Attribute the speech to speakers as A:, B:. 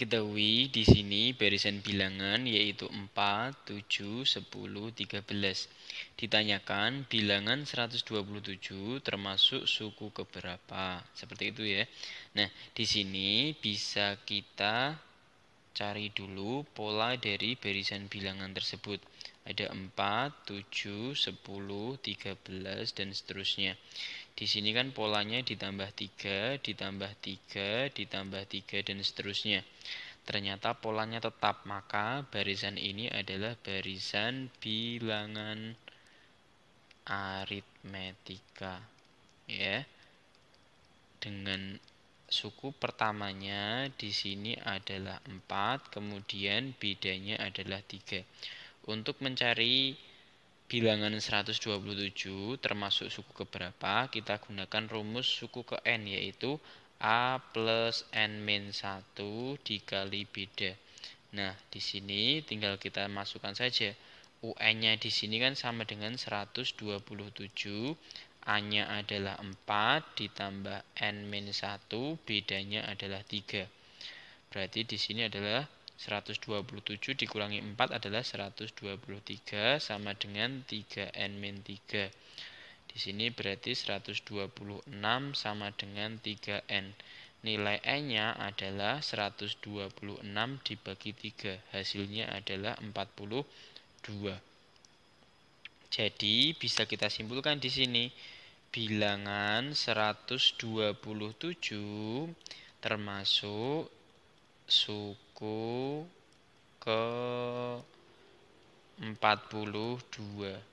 A: diketahui di sini barisan bilangan yaitu 4, 7, 10, 13. Ditanyakan bilangan 127 termasuk suku keberapa? Seperti itu ya. Nah, di sini bisa kita cari dulu pola dari barisan bilangan tersebut. Ada 4, 7, 10, 13 dan seterusnya. Di sini kan polanya ditambah 3, ditambah 3, ditambah 3, dan seterusnya. Ternyata polanya tetap, maka barisan ini adalah barisan bilangan aritmetika. Ya. Dengan suku pertamanya di sini adalah 4, kemudian bedanya adalah 3. Untuk mencari bilangan 127 termasuk suku keberapa kita gunakan rumus suku ke n yaitu a plus n min 1 dikali beda nah di sini tinggal kita masukkan saja un nya di sini kan sama dengan 127 a nya adalah 4 ditambah n min 1 bedanya adalah 3 berarti di sini adalah 127 dikurangi 4 adalah 123 sama dengan 3n-3. Di sini berarti 126 sama dengan 3n. Nilai n-nya adalah 126 dibagi 3. Hasilnya adalah 42. Jadi bisa kita simpulkan di sini bilangan 127 termasuk suku ke 42